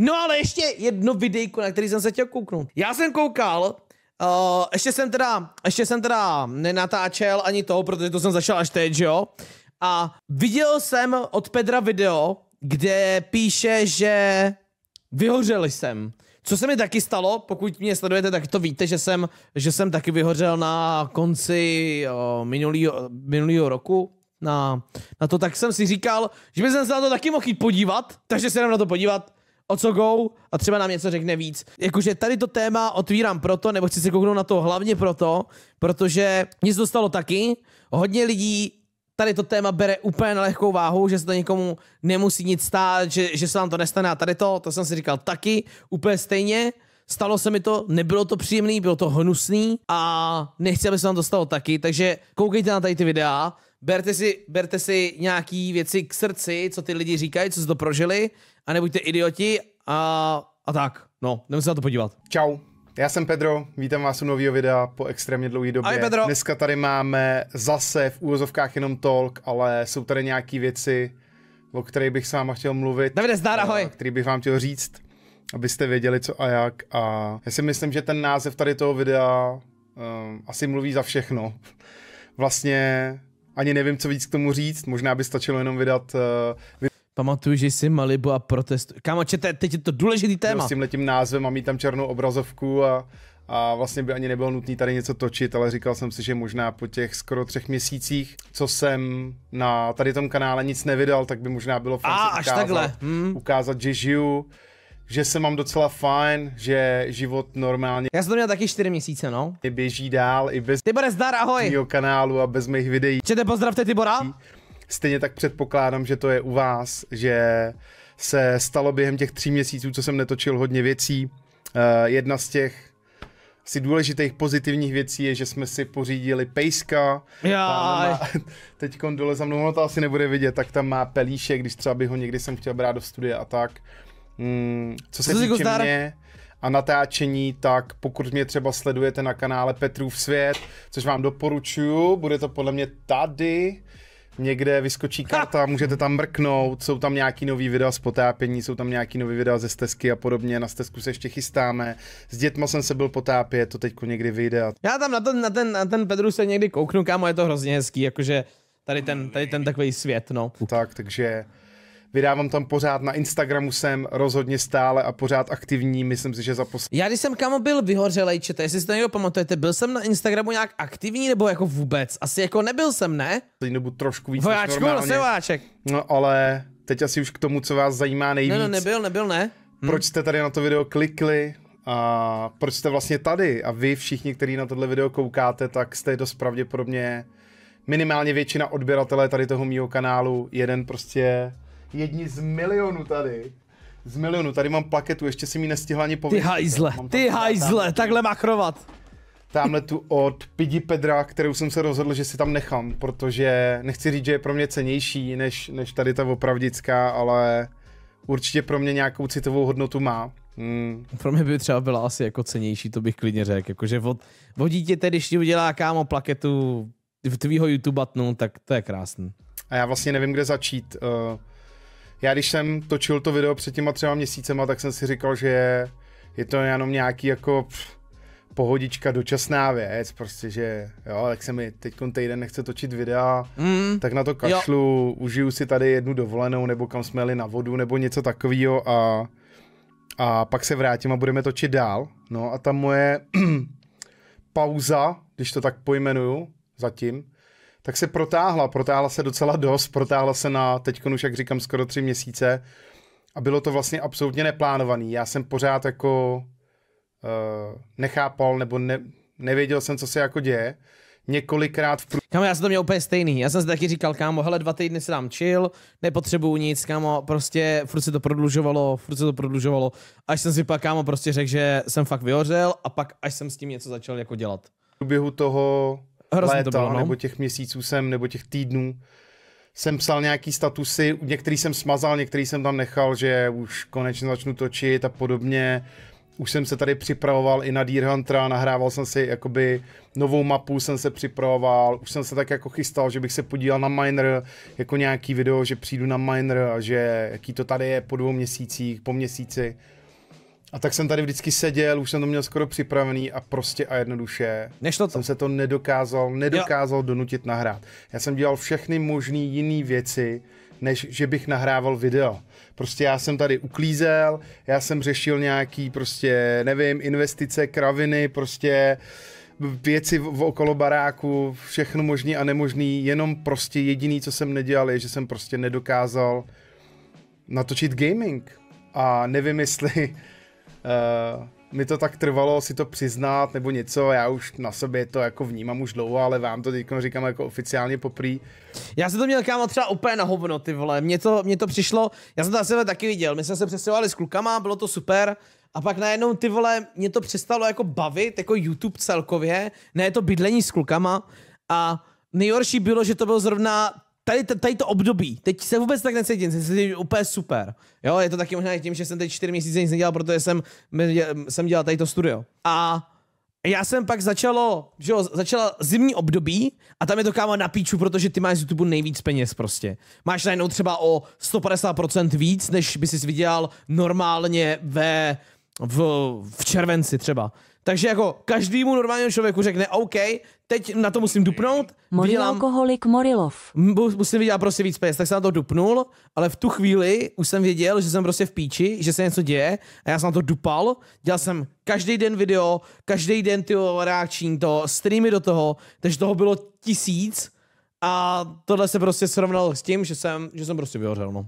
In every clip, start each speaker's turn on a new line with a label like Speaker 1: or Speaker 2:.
Speaker 1: No ale ještě jedno videjko, na který jsem se chtěl kouknout. Já jsem koukal, uh, ještě jsem teda, ještě jsem teda nenatáčel ani to, protože to jsem začal až teď, jo. A viděl jsem od Pedra video, kde píše, že vyhořel jsem. Co se mi taky stalo, pokud mě sledujete, tak to víte, že jsem, že jsem taky vyhořel na konci uh, minulýho, roku, na, na to, tak jsem si říkal, že bych se na to taky mohl jít podívat, takže se jdem na to podívat o co go a třeba nám něco řekne víc. Jakože tady to téma otvírám proto, nebo chci se kouknout na to hlavně proto, protože nic dostalo taky, hodně lidí tady to téma bere úplně na lehkou váhu, že se to někomu nemusí nic stát, že, že se vám to nestane a tady to, to jsem si říkal taky, úplně stejně. Stalo se mi to, nebylo to příjemný, bylo to hnusný a nechci, aby se vám to stalo taky, takže koukejte na tady ty videa, berte si, berte si nějaký věci k srdci, co ty lidi říkají, co jste to prožili a nebuďte idioti a, a tak. No, jdeme se na to podívat.
Speaker 2: Čau. Já jsem Pedro, vítám vás u nového videa po extrémně dlouhé době. Ahoj Pedro. Dneska tady máme zase v úvozovkách jenom talk, ale jsou tady nějaké věci, o kterých bych s váma chtěl mluvit. Davide, zdar, ahoj. Který bych vám chtěl říct, abyste věděli co a jak. A já si myslím, že ten název tady toho videa um, asi mluví za všechno. vlastně ani nevím, co víc k tomu říct, možná by stačilo jenom vydat... Uh, Pamatuju, že jsi Malibu a protest. Kámo, čete, teď je to důležitý téma. S tímhle tím názvem a mít tam černou obrazovku a, a vlastně by ani nebylo nutné tady něco točit, ale říkal jsem si, že možná po těch skoro třech měsících, co jsem na tady tom kanále nic nevydal, tak by možná bylo fajn ukázat, Hmm. ukázat, že žiju, že se mám docela fajn, že život normálně... Já jsem to měl taky 4 měsíce, no. běží dál, i bez... Tibore, zdar, ahoj! ...mýho kanálu a bez mých videí. Čete, pozdravte Tibora! Stejně tak předpokládám, že to je u vás, že se stalo během těch tří měsíců, co jsem netočil hodně věcí. Uh, jedna z těch asi důležitých pozitivních věcí je, že jsme si pořídili pejska. Já. Teď dole za mnou, ono to asi nebude vidět, tak tam má pelíšek, když třeba by ho někdy jsem chtěl brát do studia a tak. Mm, co se týče zdar? mě a natáčení, tak pokud mě třeba sledujete na kanále Petrův svět, což vám doporučuju, bude to podle mě tady, někde vyskočí karta, ha! můžete tam mrknout, jsou tam nějaký nový videa z potápění, jsou tam nějaký nový videa ze stezky a podobně, na stezku se ještě chystáme, s dětma jsem se byl potápět, to teďko někdy vyjde.
Speaker 1: Já tam na ten, na ten, na ten Petru se někdy kouknu, kámo, je to hrozně hezký, jakože tady ten, tady ten takový svět, no. Tak, takže vydávám tam pořád, na Instagramu jsem rozhodně stále a pořád aktivní, myslím si, že za poslední. Já když jsem kamo byl vyhořelej, čete, jestli si to někdo pamatujete, byl jsem na Instagramu nějak aktivní nebo jako vůbec? Asi jako nebyl jsem, ne? nebudu trošku víc Vojáčku, než
Speaker 2: vojáček. No ale teď asi už k tomu, co vás zajímá nejvíc. Ne, no, nebyl, nebyl, ne. Hm. Proč jste tady na to video klikli? A proč jste vlastně tady? A vy všichni, kteří na tohle video koukáte, tak jste dost pravděpodobně minimálně většina odběratelé tady toho mýho kanálu. Jeden prostě jedni z milionů tady. Z milionu, tady mám plaketu, ještě si mi nestihla ani povědět. Ty hajzle, ty hajzle, takhle machrovat. Tamhle tu od Pidi Pedra, kterou jsem se rozhodl, že si tam nechám, protože nechci říct, že je pro mě cenější než, než tady ta opravdická, ale určitě pro mě nějakou citovou hodnotu
Speaker 1: má. Hmm. Pro mě by třeba byla asi jako cenější, to bych klidně řekl. Jakože od, od tedy, když ti udělá kámo plaketu v tvýho YouTube batnu, no, tak to je krásný. A já
Speaker 2: vlastně nevím, kde začít. Uh, já když jsem točil to video před těma třema měsícema, tak jsem si říkal, že je, je to jenom nějaký jako pff, pohodička, dočasná věc, prostě, že jo, tak se mi teď týden nechce točit videa, mm. tak na to kašlu, jo. užiju si tady jednu dovolenou, nebo kam jsme jeli na vodu, nebo něco takového a, a pak se vrátím a budeme točit dál. No a ta moje pauza, když to tak pojmenuju zatím, tak se protáhla, protáhla se docela dost, protáhla se na teď už, jak říkám, skoro tři měsíce a bylo to vlastně absolutně neplánovaný. Já jsem pořád jako uh, nechápal nebo ne, nevěděl jsem,
Speaker 1: co se jako děje několikrát v prů... Kámo, já jsem to měl úplně stejný. Já jsem si taky říkal, kámo, hele, dva týdny se dám chill, nepotřebuju nic, kámo, prostě furt se to prodlužovalo, furt se to prodlužovalo, až jsem si pak, kámo, prostě řekl, že jsem fakt vyhořel a pak až jsem s tím něco začal jako dělat.
Speaker 2: V průběhu toho hrozně léta, to bylo, no. nebo těch měsíců jsem, nebo těch týdnů, jsem psal nějaký statusy, některý jsem smazal, některý jsem tam nechal, že už konečně začnu točit a podobně. Už jsem se tady připravoval i na Deer Huntera, nahrával jsem si jakoby novou mapu, jsem se připravoval, už jsem se tak jako chystal, že bych se podíval na Miner, jako nějaký video, že přijdu na Miner a že jaký to tady je po dvou měsících, po měsíci. A tak jsem tady vždycky seděl, už jsem to měl skoro připravený a prostě a jednoduše Než to jsem se to nedokázal, nedokázal jo. donutit nahrát. Já jsem dělal všechny možné jiné věci, než že bych nahrával video. Prostě já jsem tady uklízel, já jsem řešil nějaký prostě, nevím, investice, kraviny, prostě věci v, v okolo baráku, všechno možný a nemožný, jenom prostě jediný, co jsem nedělal, je, že jsem prostě nedokázal natočit gaming. A nevím, jestli Eh, mi to tak trvalo si to přiznat nebo něco, já už na sobě
Speaker 1: to jako vnímám už dlouho, ale vám to teď říkám jako oficiálně poprý. Já jsem to měl kámo třeba úplně na hovno, ty vole, mně to, mně to přišlo, já jsem to asi taky viděl, my jsme se přestěhovali s klukama, bylo to super, a pak najednou ty vole, mě to přestalo jako bavit, jako YouTube celkově, ne to bydlení s klukama a nejhorší bylo, že to byl zrovna tady, tady to období, teď se vůbec tak necítím, se cítím úplně super. Jo, je to taky možná i tím, že jsem teď čtyři měsíce nic nedělal, protože jsem, jsem dělal tady to studio. A já jsem pak začalo, že jo, začala zimní období a tam je to kámo na píču, protože ty máš z YouTube nejvíc peněz prostě. Máš najednou třeba o 150% víc, než bys si vydělal normálně ve, v, v červenci třeba. Takže jako každému normálnímu člověku řekne, OK, teď na to musím dupnout. alkoholik Morilov. Musím vydělat prostě víc peněz, tak jsem na to dupnul, ale v tu chvíli už jsem věděl, že jsem prostě v píči, že se něco děje a já jsem na to dupal. Dělal jsem každý den video, každý den ty reakční to, streamy do toho, takže toho bylo tisíc a tohle se prostě srovnalo s tím, že jsem, že jsem prostě vyhořel. No.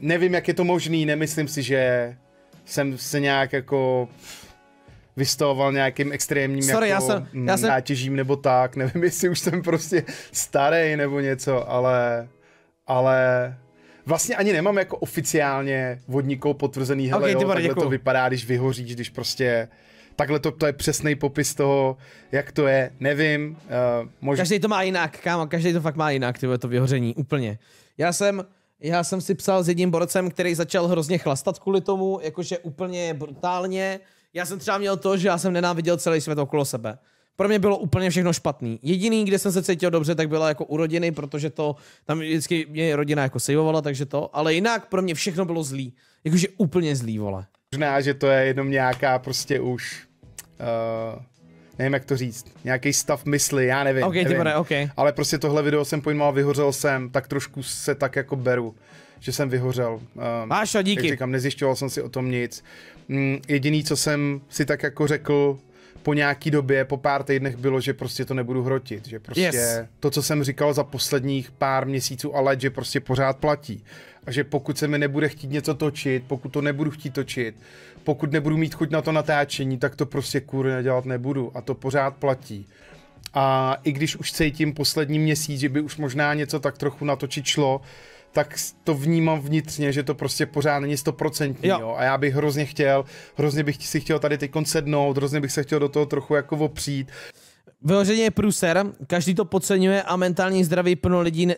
Speaker 1: Nevím, jak je to možný, nemyslím si, že
Speaker 2: jsem se nějak jako vystavoval nějakým extrémním Sorry, jako, já jsem, já jsem... Mm, nátěžím nebo tak, nevím, jestli už jsem prostě starý nebo něco, ale, ale vlastně ani nemám jako oficiálně vodníkou potvrzený, hele okay, jo, takhle děkuju. to vypadá, když vyhoříš, když prostě takhle to, to je přesný popis toho, jak
Speaker 1: to je, nevím. Uh, eh, mož... Každý to má jinak, kámo, každý to fakt má jinak, tyhle to vyhoření, úplně. Já jsem, já jsem si psal s jedním borcem, který začal hrozně chlastat kvůli tomu, jakože úplně brutálně, já jsem třeba měl to, že já jsem nenáviděl celý svět okolo sebe. Pro mě bylo úplně všechno špatný. Jediný, kde jsem se cítil dobře, tak byla jako u rodiny, protože to tam vždycky mě rodina jako sejvovala, takže to. Ale jinak pro mě všechno bylo zlý. Jakože úplně zlý, vole.
Speaker 2: Možná, že to je jenom nějaká prostě už uh, nevím jak to říct, nějaký stav mysli, já nevím. Okay, nevím. Bude, okay. Ale prostě tohle video jsem pojmal, vyhořel jsem, tak trošku se tak jako beru že jsem vyhořel. Máš ehm, to, díky. Jak říkám, nezjišťoval jsem si o tom nic. Mm, jediný, co jsem si tak jako řekl, po nějaký době, po pár týdnech bylo, že prostě to nebudu hrotit, že prostě yes. to, co jsem říkal za posledních pár měsíců, let, že prostě pořád platí a že pokud se mi nebude chtít něco točit, pokud to nebudu chtít točit, pokud nebudu mít chuť na to natáčení, tak to prostě kurně dělat nebudu a to pořád platí. A i když už cítím poslední měsíc, že by už možná něco tak trochu natočit šlo, tak to vnímám vnitřně, že to prostě pořád není stoprocentní, jo. jo. A já bych hrozně chtěl, hrozně bych si chtěl tady teď sednout, hrozně bych se chtěl do toho trochu jako opřít.
Speaker 1: Vyhoření je průser, každý to podceňuje a mentální zdraví plno lidí eh,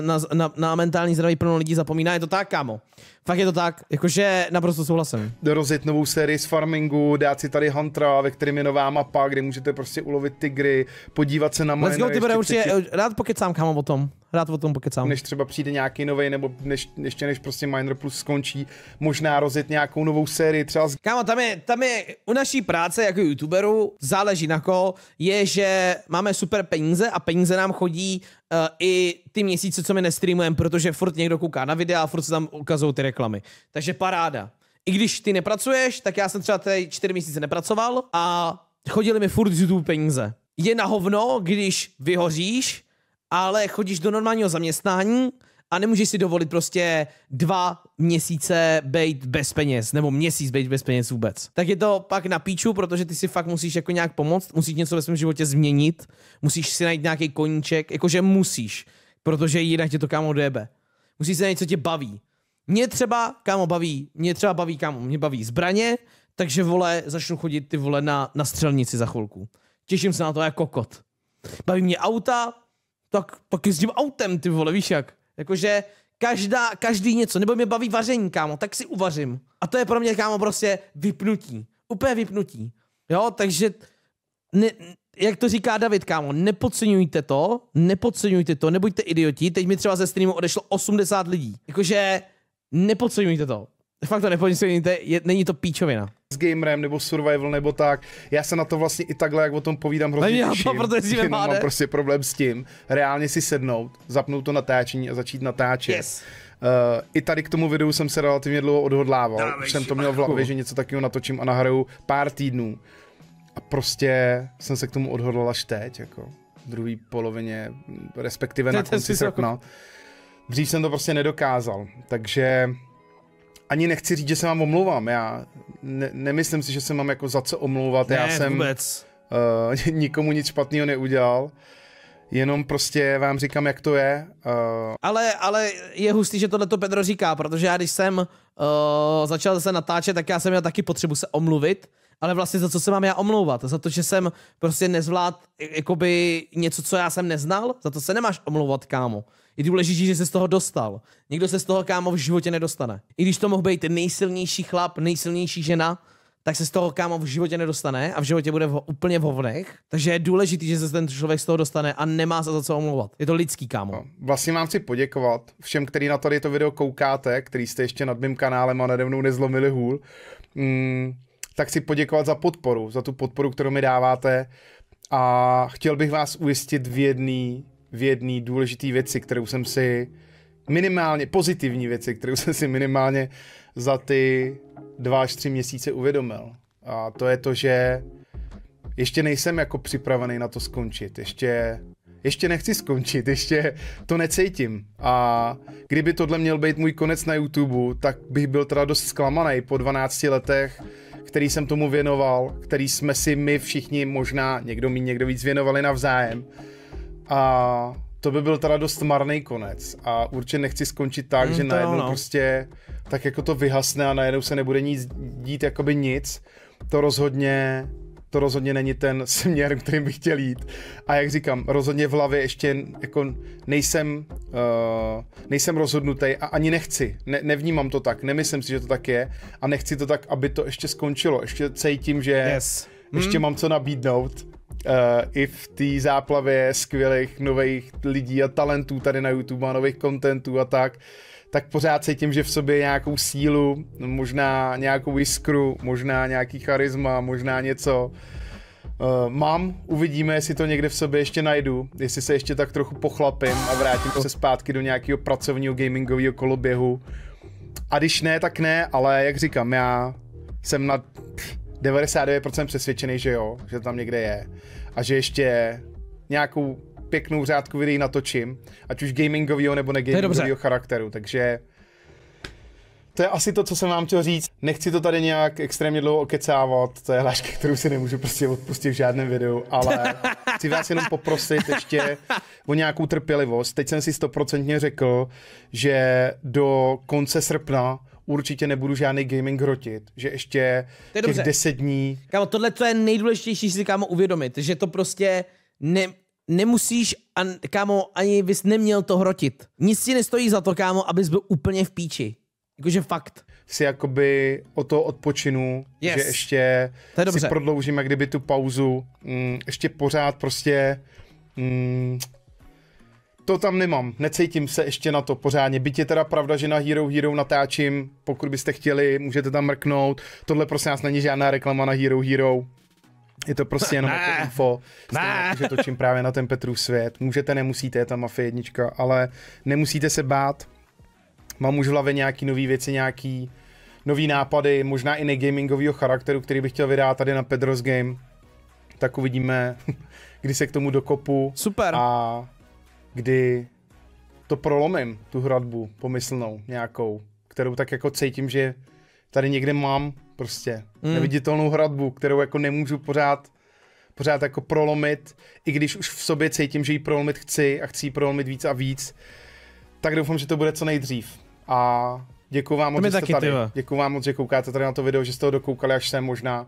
Speaker 1: na, na, na mentální zdraví plno lidí zapomíná, je to tak, kámo. Fakt je to tak, jakože naprosto souhlasím.
Speaker 2: Rozjet novou sérii z farmingu, dát si tady Huntera, ve kterém je nová mapa, kde můžete prostě ulovit tygry, podívat se na Let's go, ty bude určitě, chcete...
Speaker 1: rád pokecám kámo o tom. Rád o tom pokecám. Než třeba
Speaker 2: přijde nějaký nový, nebo než, ještě než prostě Miner Plus skončí, možná rozjet nějakou novou
Speaker 1: sérii třeba z... Kámo, tam je, tam je u naší práce jako youtuberů, záleží na ko, je, že máme super peníze a peníze nám chodí uh, i ty měsíce, co my nestreamujeme, protože furt někdo kouká na videa a furt se tam ukazují ty reklamy. Takže paráda. I když ty nepracuješ, tak já jsem třeba tady čtyři měsíce nepracoval a chodili mi furt z YouTube peníze. Je na hovno, když vyhoříš, ale chodíš do normálního zaměstnání, a nemůžeš si dovolit prostě dva měsíce být bez peněz, nebo měsíc být bez peněz vůbec. Tak je to pak na píču, protože ty si fakt musíš jako nějak pomoct, musíš něco ve svém životě změnit, musíš si najít nějaký koníček, jakože musíš, protože jinak tě to kámo dojebe. Musíš se najít, co tě baví. Mě třeba, kámo, baví, mě třeba baví, kámo, mě baví zbraně, takže vole, začnu chodit ty vole na, na střelnici za chvilku. Těším se na to jako kokot. Baví mě auta, tak, tak jezdím autem, ty vole, víš jak. Jakože každá, každý něco, nebo mě baví vaření, kámo, tak si uvařím. A to je pro mě, kámo, prostě vypnutí. Úplně vypnutí. Jo, takže ne, jak to říká David, kámo, nepodceňujte to, nepodceňujte to, nebuďte idioti, teď mi třeba ze streamu odešlo 80 lidí. Jakože nepodceňujte to. Fakt to nepodněte, není to píčovina. S
Speaker 2: gamerem nebo survival nebo tak. Já se na to vlastně i takhle, jak o
Speaker 1: tom povídám, hrozně já těším, to, si jenom mám prostě
Speaker 2: problém s tím. Reálně si sednout, zapnout to natáčení a začít natáčet. Yes. Uh, I tady k tomu videu jsem se relativně dlouho odhodlával. Dávej Už jsem to měl v hlavě, že něco takového natočím a nahraju pár týdnů. A prostě jsem se k tomu odhodlal až teď, jako v druhé polovině, respektive na konci jako- srpna. Dřív jsem to prostě nedokázal, takže ani nechci říct, že se vám omlouvám. Já ne, nemyslím si, že se mám jako za co omlouvat. Ne, Já jsem vůbec. Uh, nikomu nic
Speaker 1: špatného neudělal jenom prostě vám říkám, jak to je. Uh... Ale, ale je hustý, že tohle to Pedro říká, protože já když jsem uh, začal se natáčet, tak já jsem měl taky potřebu se omluvit, ale vlastně za co se mám já omlouvat? Za to, že jsem prostě nezvlád jakoby něco, co já jsem neznal? Za to se nemáš omlouvat, kámo. Je důležitější, že se z toho dostal. Nikdo se z toho, kámo, v životě nedostane. I když to mohl být nejsilnější chlap, nejsilnější žena, tak se z toho kámo v životě nedostane a v životě bude v, úplně v hovnech. Takže je důležité, že se ten člověk z toho dostane a nemá se za co omlouvat. Je to lidský kámo. No,
Speaker 2: vlastně vám chci poděkovat všem, kteří na tady to video koukáte, který jste ještě nad mým kanálem a nade mnou nezlomili hůl. Mm, tak chci poděkovat za podporu, za tu podporu, kterou mi dáváte. A chtěl bych vás ujistit v jedné v jedný důležité věci, kterou jsem si minimálně, pozitivní věci, kterou jsem si minimálně za ty dva až tři měsíce uvědomil. A to je to, že ještě nejsem jako připravený na to skončit. Ještě, ještě nechci skončit, ještě to necítím. A kdyby tohle měl být můj konec na YouTube, tak bych byl teda dost zklamaný po 12 letech, který jsem tomu věnoval, který jsme si my všichni možná někdo mi někdo víc věnovali navzájem. A to by byl teda dost marný konec. A určitě nechci skončit tak, mm, že najednou no. prostě tak jako to vyhasne a najednou se nebude nic dít jakoby nic, to rozhodně to rozhodně není ten směr, kterým bych chtěl jít. A jak říkám, rozhodně v hlavě ještě jako nejsem, uh, nejsem rozhodnutý a ani nechci. Ne, nevnímám to tak, nemyslím si, že to tak je a nechci to tak, aby to ještě skončilo. Ještě cítím, že yes. ještě hmm. mám co nabídnout. Uh, I v té záplavě skvělých nových lidí a talentů tady na YouTube a nových kontentů a tak. Uh, tak pořád cítím, že v sobě nějakou sílu, možná nějakou iskru, možná nějaký charisma, možná něco. Uh, mám, uvidíme, jestli to někde v sobě ještě najdu, jestli se ještě tak trochu pochlapím a vrátím se zpátky do nějakého pracovního gamingového koloběhu. A když ne, tak ne, ale jak říkám, já jsem na 99% přesvědčený, že jo, že tam někde je. A že ještě nějakou pěknou řádku videí natočím, ať už gamingového nebo negamingového charakteru, takže to je asi to, co jsem vám chtěl říct. Nechci to tady nějak extrémně dlouho okecávat, to je hláška, kterou si nemůžu prostě odpustit v žádném videu, ale chci vás jenom poprosit ještě o nějakou trpělivost. Teď jsem si stoprocentně řekl, že do konce srpna určitě nebudu žádný gaming hrotit, že ještě
Speaker 1: je těch deset dní... Kámo, tohle to je nejdůležitější si kámo uvědomit, že to prostě ne, nemusíš, an, kámo, ani bys neměl to hrotit. Nic ti nestojí za to, kámo, abys byl úplně v píči. Jakože fakt. Si jakoby o to
Speaker 2: odpočinu, yes. že ještě to je dobře. si prodloužím jak kdyby tu pauzu, mm, ještě pořád prostě mm, to tam nemám, necítím se ještě na to pořádně. Byť je teda pravda, že na Hero Hero natáčím, pokud byste chtěli, můžete tam mrknout. Tohle prosím nás není žádná reklama na Hero Hero. Je to prostě jenom jako info, stále, jako, že točím právě na ten Petrův svět. Můžete, nemusíte, je tam Mafie jednička, ale nemusíte se bát. Mám už v hlavě nějaký nový věci, nějaký nový nápady, možná i negamingového charakteru, který bych chtěl vydat tady na Pedro's Game. Tak uvidíme, kdy se k tomu dokopu. Super. A kdy to prolomím, tu hradbu pomyslnou nějakou, kterou tak jako cítím, že tady někde mám prostě. Mm. Neviditelnou hradbu, kterou jako nemůžu pořád pořád jako prolomit, i když už v sobě cítím, že ji prolomit chci a chci ji prolomit víc a víc, tak doufám, že to bude co nejdřív. A děkuji vám moc, že jste tady. Děkuji vám moc, že koukáte tady na to video, že jste ho dokoukali až sem možná.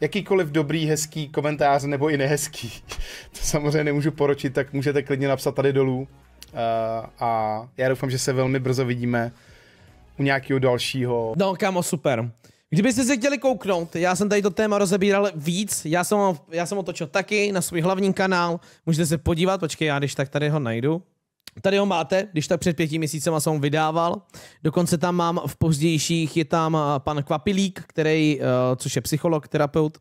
Speaker 2: Jakýkoliv dobrý, hezký komentář nebo i nehezký, to samozřejmě nemůžu poročit, tak můžete klidně napsat tady dolů. Uh, a já doufám,
Speaker 1: že se velmi brzo vidíme u nějakého dalšího. No, kámo, super. Kdybyste se chtěli kouknout, já jsem tady to téma rozebíral víc, já jsem, ho, já jsem ho točil taky na svůj hlavní kanál, můžete se podívat, počkej, já když tak tady ho najdu. Tady ho máte, když tak před pěti měsícema jsem ho vydával. Dokonce tam mám v pozdějších, je tam eh, pan Kvapilík, který, eh, což je psycholog, terapeut,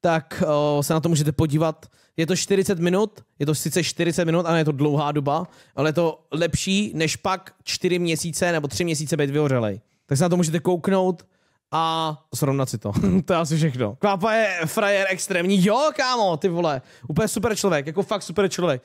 Speaker 1: tak eh, se na to můžete podívat. Je to 40 minut, je to sice 40 minut, ale je to dlouhá doba, ale je to lepší, než pak 4 měsíce nebo 3 měsíce být vyhořelej. Tak se na to můžete kouknout, a srovnat si to. to je asi všechno. Kvápa je frajer extrémní. Jo, kámo, ty vole. Úplně super člověk, jako fakt super člověk.